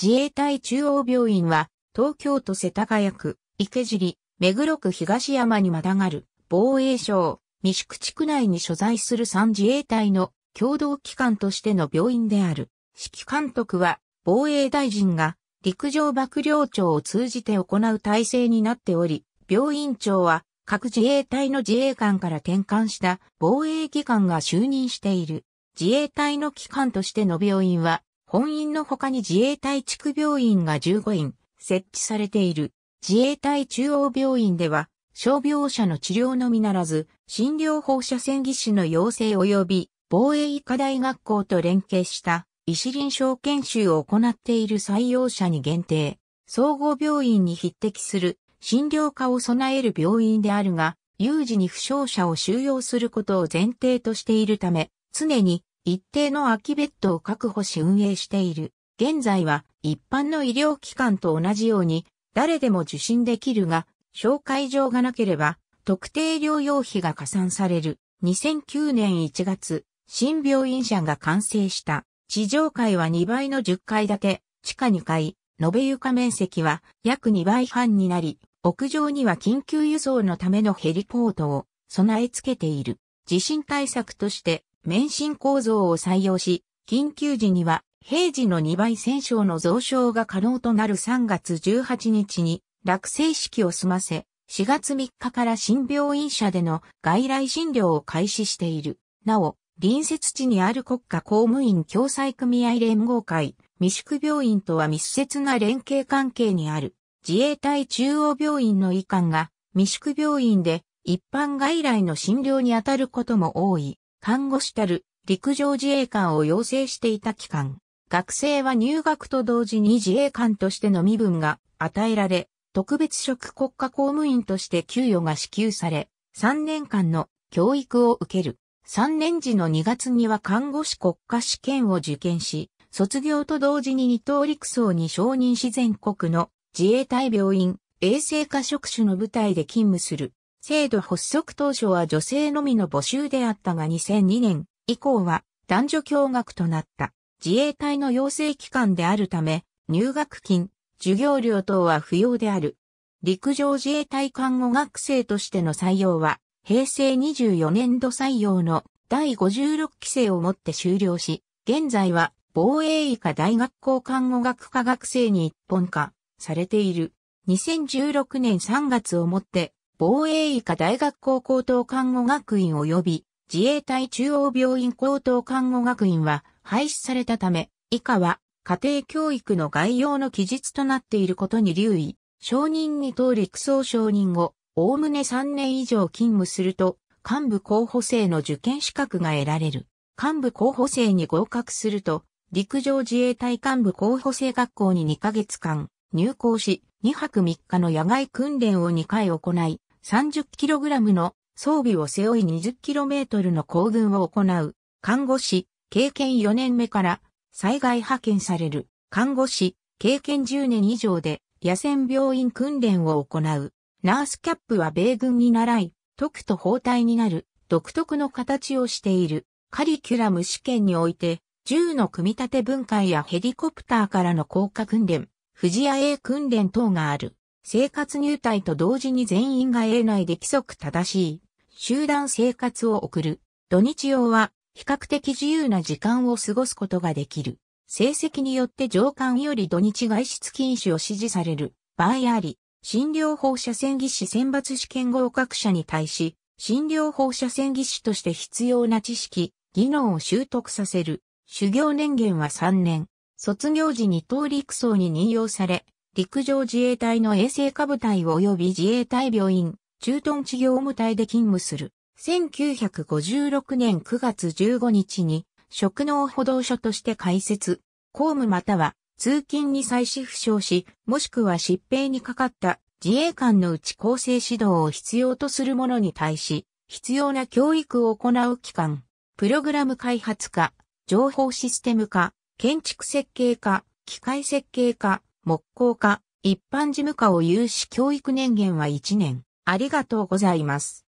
自衛隊中央病院は、東京都世田谷区、池尻、目黒区東山にまたがる、防衛省、三宿地区内に所在する3自衛隊の共同機関としての病院である。指揮監督は、防衛大臣が、陸上幕僚長を通じて行う体制になっており、病院長は、各自衛隊の自衛官から転換した防衛機関が就任している。自衛隊の機関としての病院は、本院の他に自衛隊地区病院が15院設置されている。自衛隊中央病院では、傷病者の治療のみならず、診療放射線技師の養成及び防衛医科大学校と連携した医師臨床研修を行っている採用者に限定、総合病院に匹敵する診療科を備える病院であるが、有事に負傷者を収容することを前提としているため、常に一定の空きベッドを確保し運営している。現在は一般の医療機関と同じように誰でも受診できるが、紹介状がなければ特定療養費が加算される。2009年1月、新病院社が完成した。地上階は2倍の10階建て、地下2階、延べ床面積は約2倍半になり、屋上には緊急輸送のためのヘリポートを備え付けている。地震対策として免震構造を採用し、緊急時には平時の2倍戦勝の増床が可能となる3月18日に落成式を済ませ、4月3日から新病院社での外来診療を開始している。なお、隣接地にある国家公務員共済組合連合会、未宿病院とは密接な連携関係にある。自衛隊中央病院の医官が未宿病院で一般外来の診療に当たることも多い。看護師たる陸上自衛官を養成していた期間、学生は入学と同時に自衛官としての身分が与えられ、特別職国家公務員として給与が支給され、3年間の教育を受ける。3年時の2月には看護師国家試験を受験し、卒業と同時に二等陸曹に承認し全国の自衛隊病院、衛生科職種の部隊で勤務する。制度発足当初は女性のみの募集であったが2002年以降は男女共学となった。自衛隊の養成機関であるため、入学金、授業料等は不要である。陸上自衛隊看護学生としての採用は、平成24年度採用の第56期生をもって終了し、現在は防衛医科大学校看護学科学生に一本化されている。2016年3月をもって防衛医科大学校高等看護学院及び自衛隊中央病院高等看護学院は廃止されたため、以下は家庭教育の概要の記述となっていることに留意。承認に等陸送承認後、おおむね3年以上勤務すると、幹部候補生の受験資格が得られる。幹部候補生に合格すると、陸上自衛隊幹部候補生学校に2ヶ月間入校し、2泊3日の野外訓練を2回行い、30kg の装備を背負い 20km の行軍を行う、看護師、経験4年目から災害派遣される、看護師、経験10年以上で野戦病院訓練を行う、ナースキャップは米軍に習い、特と包帯になる、独特の形をしている、カリキュラム試験において、銃の組み立て分解やヘリコプターからの降下訓練、藤屋 A 訓練等がある。生活入隊と同時に全員が営内で規則正しい集団生活を送る。土日用は比較的自由な時間を過ごすことができる。成績によって上官より土日外出禁止を指示される場合あり、診療放射線技師選抜試験合格者に対し、診療放射線技師として必要な知識、技能を習得させる。修行年限は3年。卒業時に当陸層に任用され、陸上自衛隊の衛星下部隊及び自衛隊病院、駐屯地業務隊で勤務する。1956年9月15日に、職能歩道所として開設、公務または通勤に際し負傷し、もしくは疾病にかかった自衛官のうち構成指導を必要とする者に対し、必要な教育を行う機関、プログラム開発課、情報システム課、建築設計課、機械設計課、木工科、一般事務科を有し教育年限は1年。ありがとうございます。